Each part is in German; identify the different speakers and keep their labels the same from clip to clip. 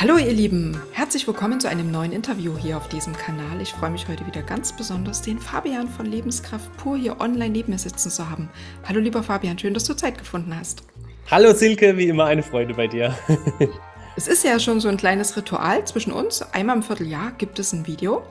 Speaker 1: Hallo ihr Lieben, herzlich willkommen zu einem neuen Interview hier auf diesem Kanal. Ich freue mich heute wieder ganz besonders, den Fabian von Lebenskraft pur hier online neben mir sitzen zu haben. Hallo lieber Fabian, schön, dass du Zeit gefunden hast.
Speaker 2: Hallo Silke, wie immer eine Freude bei dir.
Speaker 1: Es ist ja schon so ein kleines Ritual zwischen uns. Einmal im Vierteljahr gibt es ein Video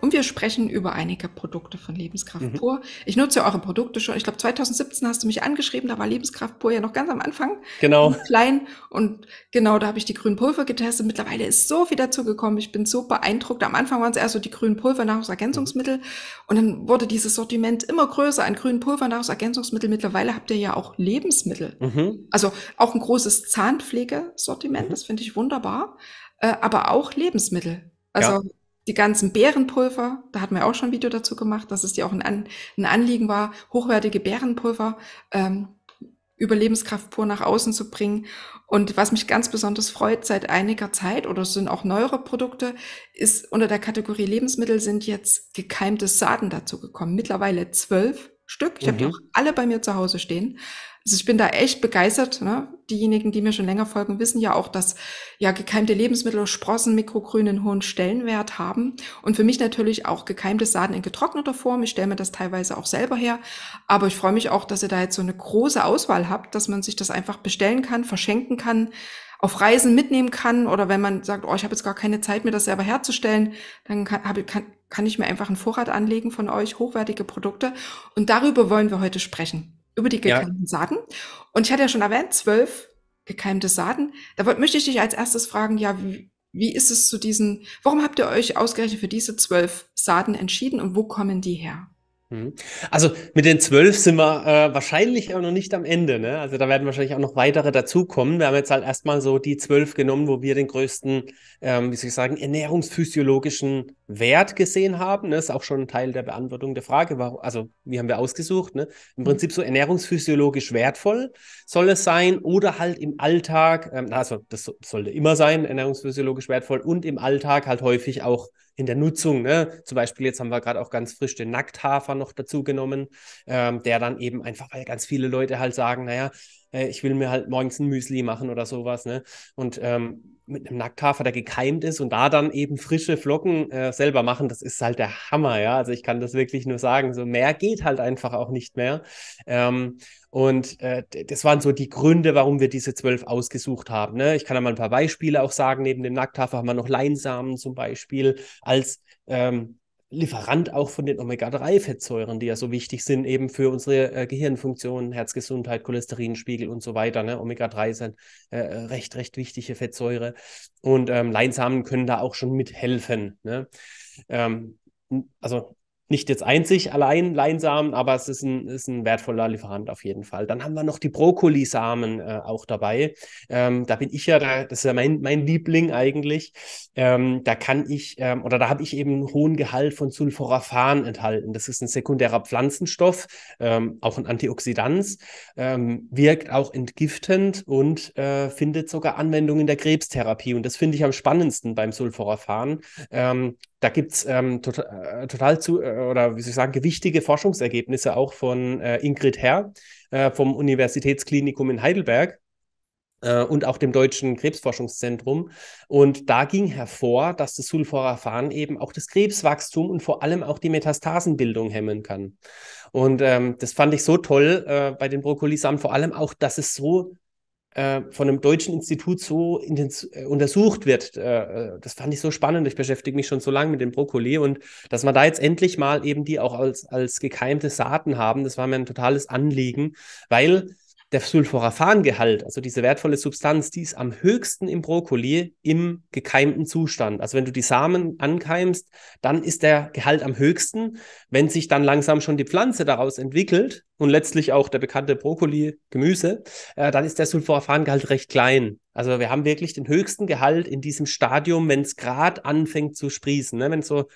Speaker 1: und wir sprechen über einige Produkte von Lebenskraft mhm. pur. Ich nutze ja eure Produkte schon. Ich glaube, 2017 hast du mich angeschrieben, da war Lebenskraft pur ja noch ganz am Anfang. Genau. Und klein und genau, da habe ich die grünen Pulver getestet. Mittlerweile ist so viel dazu gekommen. Ich bin so beeindruckt. Am Anfang waren es erst so die grünen Pulver, Nahrungsergänzungsmittel mhm. und dann wurde dieses Sortiment immer größer an grünen Pulver, Nahrungsergänzungsmittel. Mittlerweile habt ihr ja auch Lebensmittel. Mhm. Also auch ein großes Zahnpflegesortiment. Mhm. Das finde ich wunderbar, äh, aber auch Lebensmittel. Also ja. die ganzen Bärenpulver, da hatten wir auch schon ein Video dazu gemacht, dass es dir auch ein, An ein Anliegen war, hochwertige Bärenpulver ähm, über Lebenskraft pur nach außen zu bringen. Und was mich ganz besonders freut seit einiger Zeit, oder es sind auch neuere Produkte, ist unter der Kategorie Lebensmittel sind jetzt gekeimte Saaten dazu gekommen. Mittlerweile zwölf. Stück. Ich mhm. habe die auch alle bei mir zu Hause stehen. Also ich bin da echt begeistert. Ne? Diejenigen, die mir schon länger folgen, wissen ja auch, dass ja gekeimte Lebensmittel, Sprossen, mikrogrünen einen hohen Stellenwert haben. Und für mich natürlich auch gekeimte Saaten in getrockneter Form. Ich stelle mir das teilweise auch selber her. Aber ich freue mich auch, dass ihr da jetzt so eine große Auswahl habt, dass man sich das einfach bestellen kann, verschenken kann, auf Reisen mitnehmen kann. Oder wenn man sagt, oh, ich habe jetzt gar keine Zeit, mir das selber herzustellen, dann kann, hab, kann, kann ich mir einfach einen Vorrat anlegen von euch, hochwertige Produkte. Und darüber wollen wir heute sprechen, über die gekeimten ja. Saaten. Und ich hatte ja schon erwähnt, zwölf gekeimte Saaten. Da möchte ich dich als erstes fragen, ja, wie, wie ist es zu diesen, warum habt ihr euch ausgerechnet für diese zwölf Saaten entschieden und wo kommen die her?
Speaker 2: Mhm. Also mit den zwölf sind wir äh, wahrscheinlich auch noch nicht am Ende. Ne? Also da werden wahrscheinlich auch noch weitere dazukommen. Wir haben jetzt halt erstmal so die zwölf genommen, wo wir den größten, ähm, wie soll ich sagen, ernährungsphysiologischen Wert gesehen haben. Ne? Das ist auch schon ein Teil der Beantwortung der Frage, warum, also wie haben wir ausgesucht. Ne? Im mhm. Prinzip so ernährungsphysiologisch wertvoll soll es sein oder halt im Alltag, ähm, also das sollte immer sein, ernährungsphysiologisch wertvoll und im Alltag halt häufig auch in der Nutzung. Ne? Zum Beispiel jetzt haben wir gerade auch ganz frisch den Nackthafer noch dazu genommen, ähm, der dann eben einfach, weil ganz viele Leute halt sagen, naja, äh, ich will mir halt morgens ein Müsli machen oder sowas, ne? Und ähm, mit einem Nackthafer, der gekeimt ist und da dann eben frische Flocken äh, selber machen, das ist halt der Hammer, ja. Also ich kann das wirklich nur sagen, so mehr geht halt einfach auch nicht mehr. Ähm, und äh, das waren so die Gründe, warum wir diese zwölf ausgesucht haben. Ne? Ich kann da mal ein paar Beispiele auch sagen. Neben dem Nackthafer haben wir noch Leinsamen zum Beispiel als ähm, Lieferant auch von den Omega-3-Fettsäuren, die ja so wichtig sind, eben für unsere äh, Gehirnfunktion, Herzgesundheit, Cholesterinspiegel und so weiter. Ne? Omega-3 ist eine äh, äh, recht, recht wichtige Fettsäure. Und ähm, Leinsamen können da auch schon mithelfen. Ne? Ähm, also nicht jetzt einzig allein Leinsamen, aber es ist ein, ist ein wertvoller Lieferant auf jeden Fall. Dann haben wir noch die Brokkolisamen äh, auch dabei. Ähm, da bin ich ja, da, das ist ja mein, mein Liebling eigentlich. Ähm, da kann ich, ähm, oder da habe ich eben einen hohen Gehalt von Sulforaphan enthalten. Das ist ein sekundärer Pflanzenstoff, ähm, auch ein Antioxidans, ähm, wirkt auch entgiftend und äh, findet sogar Anwendung in der Krebstherapie. Und das finde ich am spannendsten beim Sulforaphan. Ähm, da gibt es ähm, to tota-, äh, total, zu, äh, oder wie soll ich sagen, gewichtige Forschungsergebnisse auch von äh, Ingrid Herr äh, vom Universitätsklinikum in Heidelberg äh, und auch dem Deutschen Krebsforschungszentrum. Und da ging hervor, dass das Sulforaphan eben auch das Krebswachstum und vor allem auch die Metastasenbildung hemmen kann. Und ähm, das fand ich so toll äh, bei den Brokkolisamen, vor allem auch, dass es so äh, von einem deutschen Institut so äh, untersucht wird. Äh, das fand ich so spannend. Ich beschäftige mich schon so lange mit dem Brokkoli und dass man da jetzt endlich mal eben die auch als, als gekeimte Saaten haben, das war mir ein totales Anliegen, weil der Sulforaphan-Gehalt, also diese wertvolle Substanz, die ist am höchsten im Brokkoli im gekeimten Zustand. Also wenn du die Samen ankeimst, dann ist der Gehalt am höchsten. Wenn sich dann langsam schon die Pflanze daraus entwickelt und letztlich auch der bekannte Brokkoli, Gemüse, äh, dann ist der Sulforaphan-Gehalt recht klein. Also wir haben wirklich den höchsten Gehalt in diesem Stadium, wenn es gerade anfängt zu sprießen. Ne? Wenn so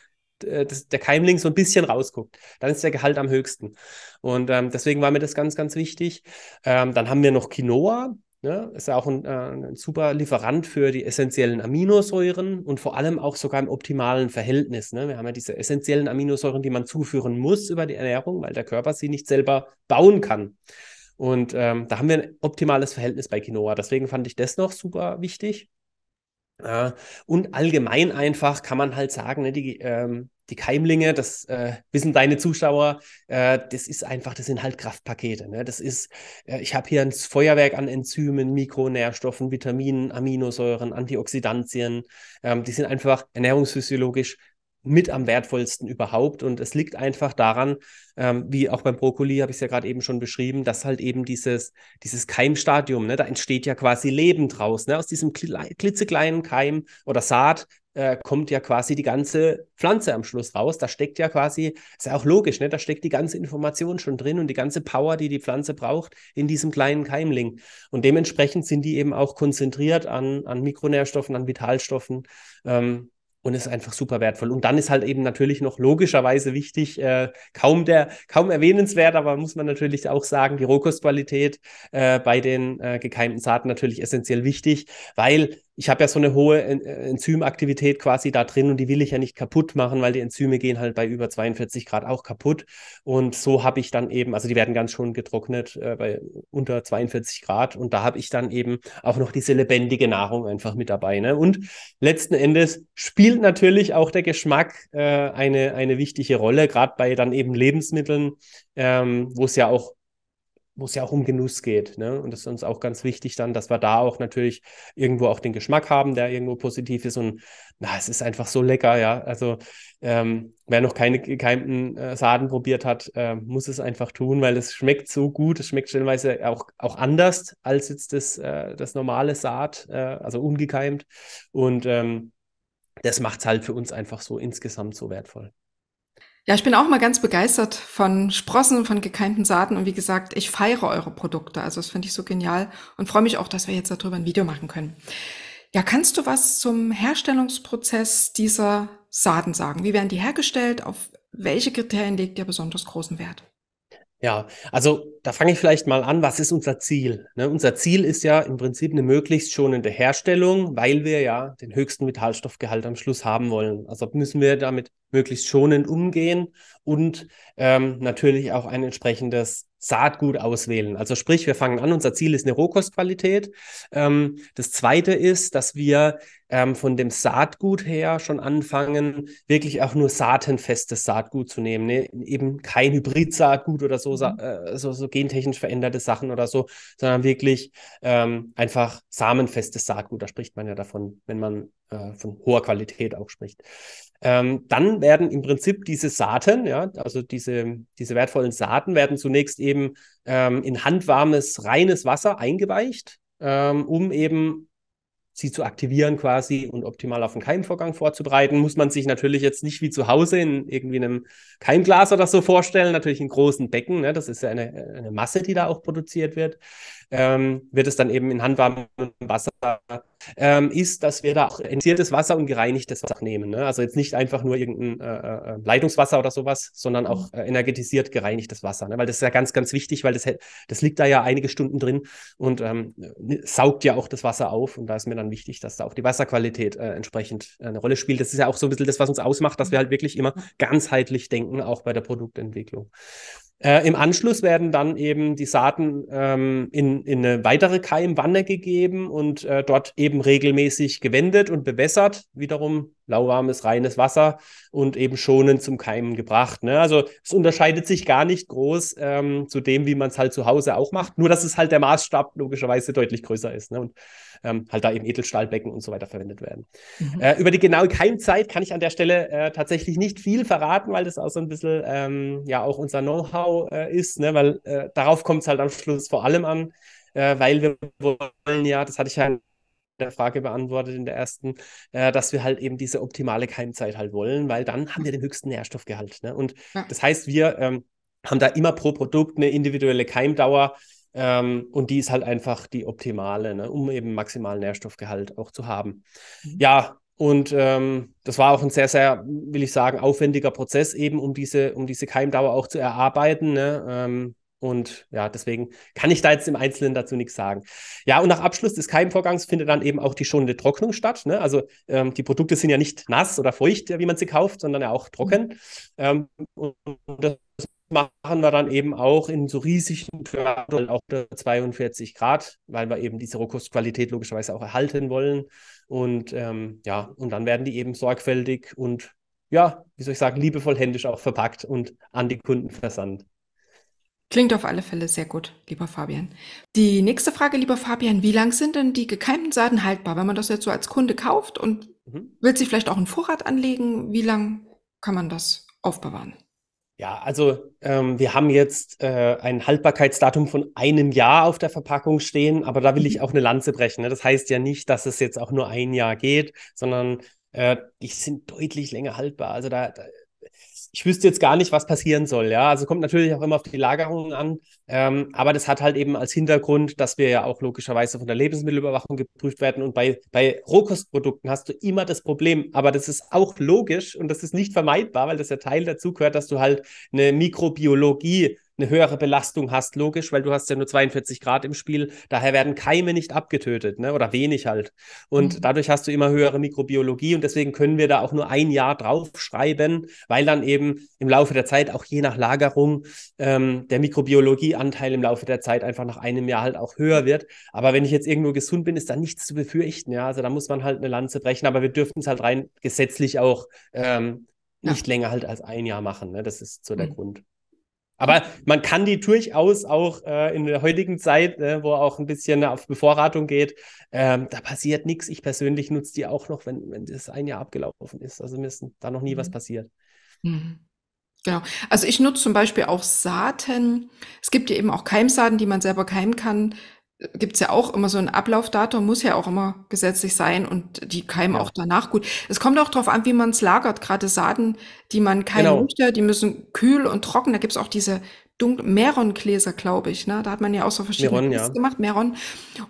Speaker 2: äh, das, der Keimling so ein bisschen rausguckt. Dann ist der Gehalt am höchsten. Und ähm, deswegen war mir das ganz, ganz wichtig. Ähm, dann haben wir noch Quinoa. Ne? Ist ja auch ein, äh, ein, super Lieferant für die essentiellen Aminosäuren und vor allem auch sogar im optimalen Verhältnis. Ne? Wir haben ja diese essentiellen Aminosäuren, die man zuführen muss über die Ernährung, weil der Körper sie nicht selber bauen kann. Und ähm, da haben wir ein optimales Verhältnis bei Quinoa. Deswegen fand ich das noch super wichtig. Äh, und allgemein einfach kann man halt sagen, ne, die, ähm, die Keimlinge, das äh, wissen deine Zuschauer, äh, das ist einfach, das sind halt Kraftpakete. Ne? Das ist, äh, ich habe hier ein Feuerwerk an Enzymen, Mikronährstoffen, Vitaminen, Aminosäuren, Antioxidantien. Ähm, die sind einfach ernährungsphysiologisch mit am wertvollsten überhaupt. Und es liegt einfach daran, ähm, wie auch beim Brokkoli, habe ich es ja gerade eben schon beschrieben, dass halt eben dieses, dieses Keimstadium, ne, da entsteht ja quasi Leben draus. Ne? Aus diesem klitzekleinen Keim oder Saat äh, kommt ja quasi die ganze Pflanze am Schluss raus. Da steckt ja quasi, ist ja auch logisch, ne? da steckt die ganze Information schon drin und die ganze Power, die die Pflanze braucht, in diesem kleinen Keimling. Und dementsprechend sind die eben auch konzentriert an, an Mikronährstoffen, an Vitalstoffen. Ähm, und ist einfach super wertvoll. Und dann ist halt eben natürlich noch logischerweise wichtig, äh, kaum, der, kaum erwähnenswert, aber muss man natürlich auch sagen, die Rohkostqualität äh, bei den äh, gekeimten Saaten natürlich essentiell wichtig, weil ich habe ja so eine hohe äh, Enzymaktivität quasi da drin und die will ich ja nicht kaputt machen, weil die Enzyme gehen halt bei über 42 Grad auch kaputt. Und so habe ich dann eben, also die werden ganz schön getrocknet äh, bei unter 42 Grad und da habe ich dann eben auch noch diese lebendige Nahrung einfach mit dabei. Ne? Und letzten Endes spielt natürlich auch der Geschmack äh, eine, eine wichtige Rolle, gerade bei dann eben Lebensmitteln, ähm, wo es ja auch wo es ja auch um Genuss geht. Ne? Und das ist uns auch ganz wichtig dann, dass wir da auch natürlich irgendwo auch den Geschmack haben, der irgendwo positiv ist. Und na, es ist einfach so lecker, ja. Also ähm, wer noch keine gekeimten äh, Saaten probiert hat, äh, muss es einfach tun, weil es schmeckt so gut. Es schmeckt stellenweise auch, auch anders als jetzt das, äh, das normale Saat, äh, also ungekeimt. Und ähm, das macht es halt für uns einfach so insgesamt so wertvoll.
Speaker 1: Ja, ich bin auch mal ganz begeistert von Sprossen, von gekeimten Saaten und wie gesagt, ich feiere eure Produkte. Also das finde ich so genial und freue mich auch, dass wir jetzt darüber ein Video machen können. Ja, kannst du was zum Herstellungsprozess dieser Saaten sagen? Wie werden die hergestellt? Auf welche Kriterien legt ihr besonders großen Wert?
Speaker 2: Ja, also da fange ich vielleicht mal an, was ist unser Ziel? Ne, unser Ziel ist ja im Prinzip eine möglichst schonende Herstellung, weil wir ja den höchsten Metallstoffgehalt am Schluss haben wollen. Also müssen wir damit möglichst schonend umgehen und ähm, natürlich auch ein entsprechendes Saatgut auswählen. Also sprich, wir fangen an, unser Ziel ist eine Rohkostqualität. Ähm, das zweite ist, dass wir ähm, von dem Saatgut her schon anfangen, wirklich auch nur saatenfestes Saatgut zu nehmen. Ne? Eben kein Hybrid-Saatgut oder so, mhm. äh, so, so, gentechnisch veränderte Sachen oder so, sondern wirklich ähm, einfach samenfestes Saatgut. Da spricht man ja davon, wenn man äh, von hoher Qualität auch spricht. Ähm, dann werden im Prinzip diese Saaten, ja, also diese, diese wertvollen Saaten, werden zunächst eben ähm, in handwarmes, reines Wasser eingeweicht, ähm, um eben sie zu aktivieren quasi und optimal auf den Keimvorgang vorzubereiten. Muss man sich natürlich jetzt nicht wie zu Hause in irgendwie einem Keimglas oder so vorstellen, natürlich in großen Becken. Ne? Das ist ja eine, eine Masse, die da auch produziert wird ähm, wird es dann eben in handwarmem Wasser ähm, ist, dass wir da auch entiertes Wasser und gereinigtes Wasser nehmen. Ne? Also jetzt nicht einfach nur irgendein äh, äh, äh Leitungswasser oder sowas, sondern auch mhm. äh, energetisiert gereinigtes Wasser. Ne? Weil das ist ja ganz, ganz wichtig, weil das, das liegt da ja einige Stunden drin und ähm, äh, saugt ja auch das Wasser auf. Und da ist mir dann wichtig, dass da auch die Wasserqualität äh, entsprechend eine Rolle spielt. Das ist ja auch so ein bisschen das, was uns ausmacht, dass wir halt wirklich immer mhm. ganzheitlich denken, auch bei der Produktentwicklung. Äh, Im Anschluss werden dann eben die Saaten ähm, in, in, eine weitere Keimwanne gegeben und äh, dort eben regelmäßig gewendet und bewässert. Wiederum lauwarmes, reines Wasser und eben schonend zum Keimen gebracht. Ne? Also es unterscheidet sich gar nicht groß ähm, zu dem, wie man es halt zu Hause auch macht. Nur, dass es halt der Maßstab logischerweise deutlich größer ist. Ne? Und ähm, halt da eben Edelstahlbecken und so weiter verwendet werden. Mhm. Äh, über die genaue Keimzeit kann ich an der Stelle äh, tatsächlich nicht viel verraten, weil das auch so ein bisschen ähm, ja auch unser Know-how äh, ist, ne? weil äh, darauf kommt es halt am Schluss vor allem an, äh, weil wir wollen ja, das hatte ich ja in der Frage beantwortet in der ersten, äh, dass wir halt eben diese optimale Keimzeit halt wollen, weil dann haben wir den höchsten Nährstoffgehalt. Ne? Und ja. das heißt, wir ähm, haben da immer pro Produkt eine individuelle Keimdauer ähm, und die ist halt einfach die optimale, ne, um eben maximalen Nährstoffgehalt auch zu haben. Mhm. Ja, und ähm, das war auch ein sehr, sehr, will ich sagen, aufwendiger Prozess eben, um diese, um diese Keimdauer auch zu erarbeiten. Ne? Ähm, und ja, deswegen kann ich da jetzt im Einzelnen dazu nichts sagen. Ja, und nach Abschluss des Keimvorgangs findet dann eben auch die schonende Trocknung statt. Ne? Also ähm, die Produkte sind ja nicht nass oder feucht, wie man sie kauft, sondern ja auch trocken. Mhm. Ähm, und das machen wir dann eben auch in so riesigen Körpern auch unter 42 Grad, weil wir eben diese Rohkostqualität logischerweise auch erhalten wollen. Und ähm, ja, und dann werden die eben sorgfältig und ja, wie soll ich sagen, liebevoll händisch auch verpackt und an die Kunden versandt.
Speaker 1: Klingt auf alle Fälle sehr gut, lieber Fabian. Die nächste Frage, lieber Fabian, wie lang sind denn die gekeimten Saaten haltbar, wenn man das jetzt so als Kunde kauft und mhm. will sich vielleicht auch einen Vorrat anlegen? Wie lang kann man das aufbewahren?
Speaker 2: Ja, also ähm, wir haben jetzt äh, ein Haltbarkeitsdatum von einem Jahr auf der Verpackung stehen, aber da will ich mhm. auch eine Lanze brechen. Ne? Das heißt ja nicht, dass es jetzt auch nur ein Jahr geht, sondern äh, die sind deutlich länger haltbar. Also da, da ich wüsste jetzt gar nicht, was passieren soll. Ja, also kommt natürlich auch immer auf die Lagerungen an. Ähm, aber das hat halt eben als Hintergrund, dass wir ja auch logischerweise von der Lebensmittelüberwachung geprüft werden. Und bei, bei Rohkostprodukten hast du immer das Problem. Aber das ist auch logisch und das ist nicht vermeidbar, weil das ja Teil dazu gehört, dass du halt eine Mikrobiologie eine höhere Belastung hast, logisch, weil du hast ja nur 42 Grad im Spiel. Daher werden Keime nicht abgetötet, ne? Oder wenig halt. Und mhm. dadurch hast du immer höhere Mikrobiologie und deswegen können wir da auch nur ein Jahr draufschreiben, weil dann eben im Laufe der Zeit, auch je nach Lagerung, ähm, der Mikrobiologieanteil im Laufe der Zeit einfach nach einem Jahr halt auch höher wird. Aber wenn ich jetzt irgendwo gesund bin, ist da nichts zu befürchten, ja. Also da muss man halt eine Lanze brechen, aber wir dürften es halt rein gesetzlich auch ähm, nicht ja. länger halt als ein Jahr machen. Ne? Das ist so der mhm. Grund. Aber man kann die durchaus auch äh, in der heutigen Zeit, äh, wo auch ein bisschen auf Bevorratung geht, ähm, da passiert nichts. Ich persönlich nutze die auch noch, wenn, wenn das ein Jahr abgelaufen ist. Also mir ist da noch nie was mhm. passiert. Mhm. Genau. Also ich nutze zum Beispiel auch Saaten. Es gibt ja eben auch
Speaker 1: Keimsaaten, die man selber keimen kann gibt es ja auch immer so ein Ablaufdatum, muss ja auch immer gesetzlich sein und die keimen ja. auch danach gut. Es kommt auch darauf an, wie man es lagert. Gerade Saaten, die man keimen genau. möchte, die müssen kühl und trocken. Da gibt es auch diese Meron-Gläser, glaube ich. Ne? Da hat man ja auch so verschiedene Meron, ja. gemacht, Meron.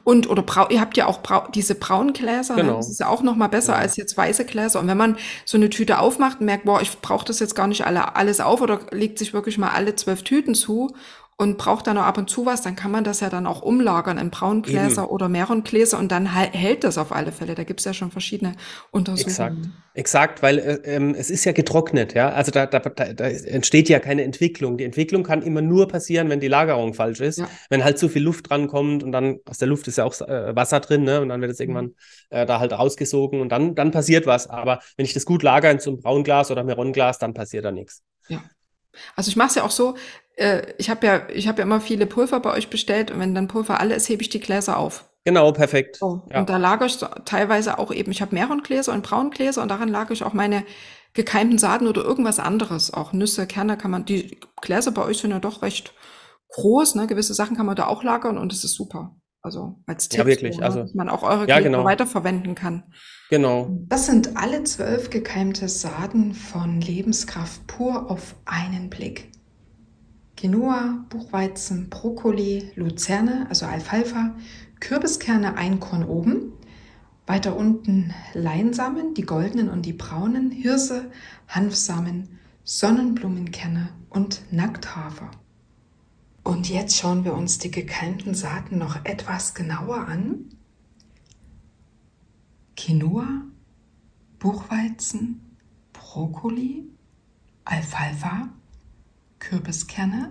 Speaker 1: Und oder Brau ihr habt ja auch Brau diese braunen Gläser. Ne? Genau. Ne? Das ist ja auch noch mal besser ja. als jetzt weiße Gläser. Und wenn man so eine Tüte aufmacht und merkt, boah, ich brauche das jetzt gar nicht alle, alles auf oder legt sich wirklich mal alle zwölf Tüten zu und braucht dann auch ab und zu was, dann kann man das ja dann auch umlagern in Braungläser Eben. oder Merongläser und dann hält das auf alle Fälle. Da gibt es ja schon verschiedene Untersuchungen. Exakt,
Speaker 2: Exakt weil äh, ähm, es ist ja getrocknet, ja. Also da, da, da entsteht ja keine Entwicklung. Die Entwicklung kann immer nur passieren, wenn die Lagerung falsch ist. Ja. Wenn halt zu viel Luft drankommt und dann aus der Luft ist ja auch äh, Wasser drin, ne? Und dann wird es irgendwann mhm. äh, da halt rausgesogen und dann, dann passiert was. Aber wenn ich das gut lagere in so einem Braunglas oder Meronglas, dann passiert da nichts.
Speaker 1: Ja. Also ich mache es ja auch so, äh, ich habe ja, ich hab ja immer viele Pulver bei euch bestellt und wenn dann Pulver alle ist, hebe ich die Gläser auf.
Speaker 2: Genau, perfekt. So,
Speaker 1: ja. Und da lagere ich teilweise auch eben, ich habe Meerongläser und Braungläser und daran lagere ich auch meine gekeimten Saaten oder irgendwas anderes. Auch Nüsse, Kerne kann man, die Gläser bei euch sind ja doch recht groß, ne? gewisse Sachen kann man da auch lagern und es ist super. Also als Tipp, ja, wirklich. Ne, also, dass man auch eure ja, genau. weiterverwenden kann.
Speaker 2: Genau. Das
Speaker 1: sind alle zwölf gekeimte Saaten von Lebenskraft pur auf einen Blick. Quinoa, Buchweizen, Brokkoli, Luzerne, also Alfalfa, Kürbiskerne, Einkorn oben, weiter unten Leinsamen, die goldenen und die braunen, Hirse, Hanfsamen, Sonnenblumenkerne und Nackthafer. Und jetzt schauen wir uns die gekeimten Saaten noch etwas genauer an. Quinoa, Buchweizen, Brokkoli, Alfalfa, Kürbiskerne,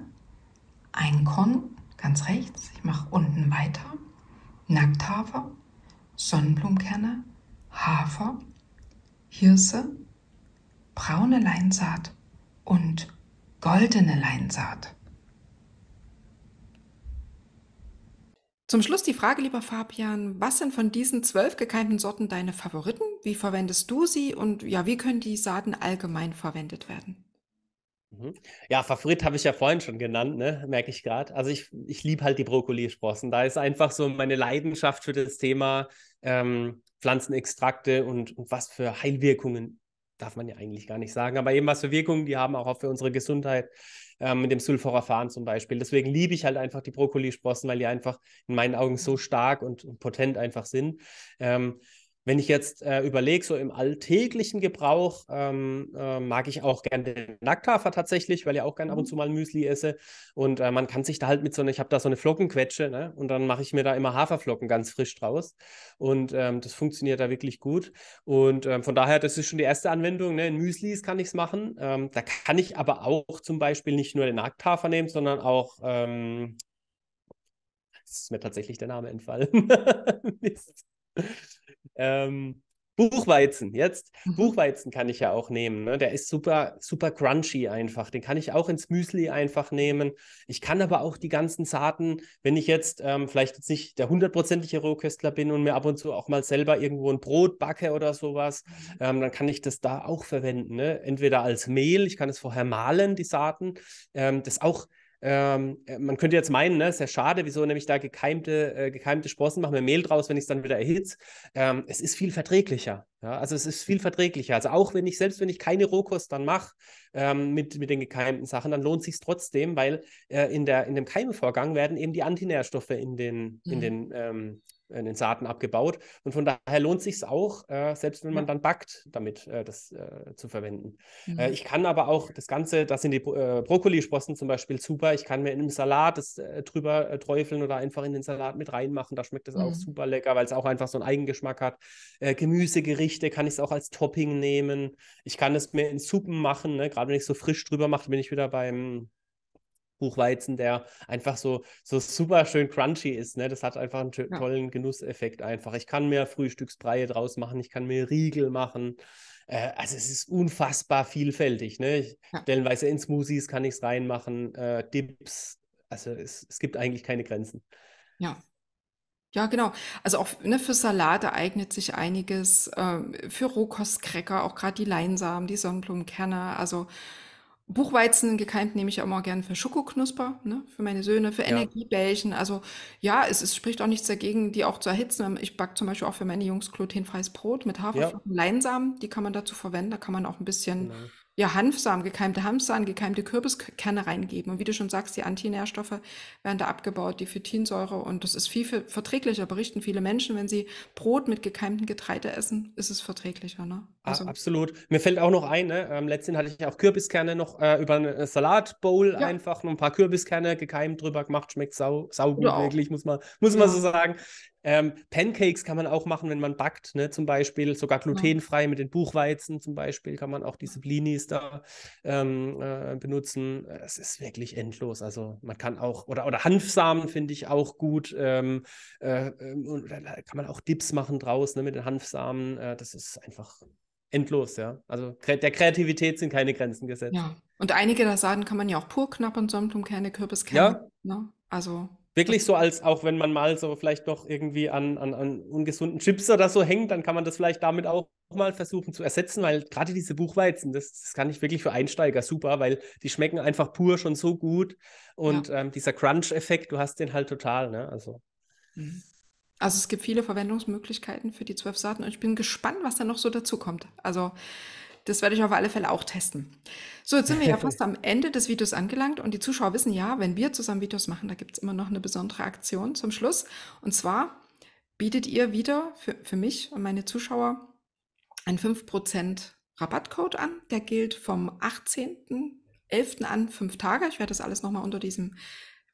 Speaker 1: Einkorn, ganz rechts, ich mache unten weiter, Nackthafer, Sonnenblumenkerne, Hafer, Hirse, braune Leinsaat und goldene Leinsaat. Zum Schluss die Frage, lieber Fabian, was sind von diesen zwölf gekeimten Sorten deine Favoriten? Wie verwendest du sie und ja, wie können die Saaten allgemein verwendet werden?
Speaker 2: Mhm. Ja, Favorit habe ich ja vorhin schon genannt, ne? merke ich gerade. Also ich, ich liebe halt die Brokkolisprossen. Da ist einfach so meine Leidenschaft für das Thema ähm, Pflanzenextrakte und, und was für Heilwirkungen, darf man ja eigentlich gar nicht sagen, aber eben was für Wirkungen die haben, auch für unsere Gesundheit ähm, mit dem Sulforaphan zum Beispiel. Deswegen liebe ich halt einfach die Brokkolisprossen, weil die einfach in meinen Augen so stark und, und potent einfach sind. Ähm, wenn ich jetzt äh, überlege, so im alltäglichen Gebrauch, ähm, äh, mag ich auch gerne den Nackthafer tatsächlich, weil ich auch gerne ab und mhm. zu mal Müsli esse. Und äh, man kann sich da halt mit so einer, ich habe da so eine Flockenquetsche, ne? und dann mache ich mir da immer Haferflocken ganz frisch draus. Und ähm, das funktioniert da wirklich gut. Und ähm, von daher, das ist schon die erste Anwendung. Ne? In Müslis kann ich es machen. Ähm, da kann ich aber auch zum Beispiel nicht nur den Nackthafer nehmen, sondern auch das ähm, ist mir tatsächlich der Name entfallen. Mist. Ähm, Buchweizen, jetzt. Mhm. Buchweizen kann ich ja auch nehmen. Ne? Der ist super, super crunchy einfach. Den kann ich auch ins Müsli einfach nehmen. Ich kann aber auch die ganzen Saaten, wenn ich jetzt ähm, vielleicht jetzt nicht der hundertprozentige Rohköstler bin und mir ab und zu auch mal selber irgendwo ein Brot backe oder sowas, mhm. ähm, dann kann ich das da auch verwenden. Ne? Entweder als Mehl, ich kann es vorher mahlen, die Saaten. Ähm, das auch ähm, äh, man könnte jetzt meinen, ne, ist ja schade, wieso nämlich da gekeimte, äh, gekeimte Sprossen, machen wir Mehl draus, wenn ich es dann wieder erhitze. Ähm, es ist viel verträglicher. Ja? Also es ist viel verträglicher. Also auch wenn ich, selbst wenn ich keine Rohkost dann mache ähm, mit, mit den gekeimten Sachen, dann lohnt sich trotzdem, weil äh, in, der, in dem Keimevorgang werden eben die Antinährstoffe in den, mhm. in den ähm, in äh, den Saaten abgebaut. Und von daher lohnt sich es auch, äh, selbst wenn man dann backt, damit äh, das äh, zu verwenden. Äh, mhm. ich kann aber auch das Ganze, das sind die äh, Brokkolisprossen zum Beispiel super. Ich kann mir in einem Salat das äh, drüber träufeln oder einfach in den Salat mit reinmachen. Da schmeckt es mhm. auch super lecker, weil es auch einfach so einen Eigengeschmack hat. Gemüsegerichte kann ich es auch als Topping nehmen. Ich kann es mir in Suppen machen. Ne? Gerade wenn ich so frisch drüber mache, bin ich wieder beim Buchweizen, der einfach so, so super schön crunchy ist. Ne? Das hat einfach einen ja. tollen Genusseffekt einfach. Ich kann mir Frühstücksbreie draus machen, ich kann mir Riegel machen. Äh, also es ist unfassbar vielfältig. Ne? Ich, ja. Stellenweise in Smoothies kann ich es reinmachen, äh, Dips. Also es, es gibt eigentlich keine Grenzen.
Speaker 1: Ja, ja, genau. Also auch ne, für Salate eignet sich einiges, äh, für Rohkostcracker, auch gerade die Leinsamen, die Sonnenblumenkerne. Also Buchweizen gekeimt nehme ich auch mal gerne für Schokoknusper, ne, für meine Söhne, für ja. Energiebällchen. Also ja, es, es, spricht auch nichts dagegen, die auch zu erhitzen. Ähm, ich backe zum Beispiel auch für meine Jungs glutenfreies Brot mit Haferflocken, ja. Leinsamen. Die kann man dazu verwenden. Da kann man auch ein bisschen genau ja, Hanfsamen, gekeimte Hanfsamen, gekeimte Kürbiskerne reingeben. Und wie du schon sagst, die Antinährstoffe werden da abgebaut, die Phytinsäure. Und das ist viel viel verträglicher, berichten viele Menschen. Wenn sie Brot mit gekeimtem Getreide essen, ist es verträglicher. Ne?
Speaker 2: Also. Ah, absolut. Mir fällt auch noch ein, ne? ähm, letztens hatte ich auch Kürbiskerne noch äh, über einen äh, Salatbowl ja. einfach, noch ein paar Kürbiskerne gekeimt drüber gemacht, schmeckt sau, sau gut, wirklich, muss man, muss ja. man so sagen. Ähm, Pancakes kann man auch machen, wenn man backt, ne? zum Beispiel, sogar ah. glutenfrei mit den Buchweizen zum Beispiel kann man auch diese Blinis ah. da ähm, äh, benutzen. Es ist wirklich endlos. Also man kann auch, oder, oder Hanfsamen finde ich auch gut. Ähm, äh, ähm, und, da kann man auch Dips machen draus ne? mit den Hanfsamen. Äh, das ist einfach endlos, ja. Also der Kreativität sind keine Grenzen gesetzt. Ja,
Speaker 1: und einige der Saaten kann man ja auch pur knabbern, Sonnenblumenkerne, Kürbiskerne. Ja. Ne? Also
Speaker 2: wirklich so als, auch wenn man mal so vielleicht noch irgendwie an, an, an ungesunden Chips oder so hängt, dann kann man das vielleicht damit auch mal versuchen zu ersetzen, weil gerade diese Buchweizen, das, das kann ich wirklich für Einsteiger super, weil die schmecken einfach pur schon so gut und ja. ähm, dieser Crunch-Effekt, du hast den halt total, ne? Also. Mhm.
Speaker 1: Also es gibt viele Verwendungsmöglichkeiten für die zwölf Sorten und ich bin gespannt, was da noch so dazu kommt. Also das werde ich auf alle Fälle auch testen. So, jetzt sind wir ja fast am Ende des Videos angelangt und die Zuschauer wissen ja, wenn wir zusammen Videos machen, da gibt es immer noch eine besondere Aktion zum Schluss. Und zwar bietet ihr wieder für, für mich und meine Zuschauer einen 5% Rabattcode an. Der gilt vom 18.11. an fünf Tage. Ich werde das alles nochmal unter diesem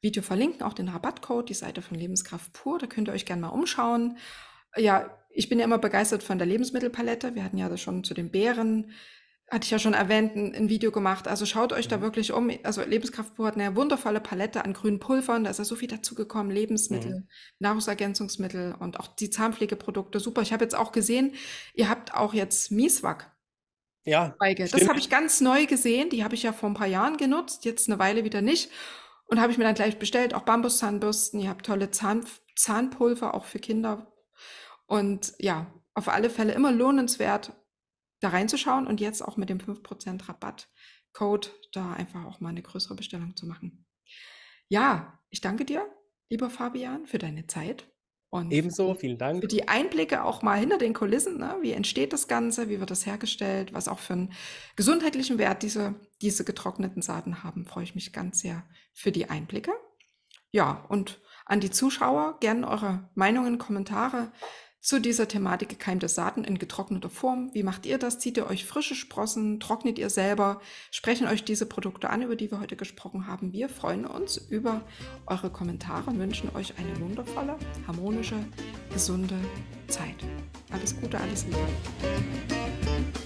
Speaker 1: Video verlinken, auch den Rabattcode, die Seite von Lebenskraft pur. Da könnt ihr euch gerne mal umschauen. Ja, ich bin ja immer begeistert von der Lebensmittelpalette. Wir hatten ja das schon zu den Beeren, hatte ich ja schon erwähnt, ein, ein Video gemacht. Also schaut euch mhm. da wirklich um. Also Lebenskraftpur hat eine wundervolle Palette an grünen Pulvern. Da ist ja so viel dazugekommen. Lebensmittel, mhm. Nahrungsergänzungsmittel und auch die Zahnpflegeprodukte. Super. Ich habe jetzt auch gesehen, ihr habt auch jetzt Mieswack. Ja. Feige. Das habe ich ganz neu gesehen. Die habe ich ja vor ein paar Jahren genutzt. Jetzt eine Weile wieder nicht. Und habe ich mir dann gleich bestellt. Auch Bambuszahnbürsten. Ihr habt tolle Zahn Zahnpulver, auch für Kinder und ja, auf alle Fälle immer lohnenswert, da reinzuschauen und jetzt auch mit dem 5% Rabattcode da einfach auch mal eine größere Bestellung zu machen. Ja, ich danke dir, lieber Fabian, für deine Zeit. Und
Speaker 2: Ebenso, vielen Dank. Für die
Speaker 1: Einblicke auch mal hinter den Kulissen, ne? wie entsteht das Ganze, wie wird das hergestellt, was auch für einen gesundheitlichen Wert diese, diese getrockneten Saaten haben, freue ich mich ganz sehr für die Einblicke. Ja, und an die Zuschauer gerne eure Meinungen, Kommentare, zu dieser Thematik gekeimte Saaten in getrockneter Form. Wie macht ihr das? Zieht ihr euch frische Sprossen? Trocknet ihr selber? Sprechen euch diese Produkte an, über die wir heute gesprochen haben. Wir freuen uns über eure Kommentare, und wünschen euch eine wundervolle, harmonische, gesunde Zeit. Alles Gute, alles Liebe.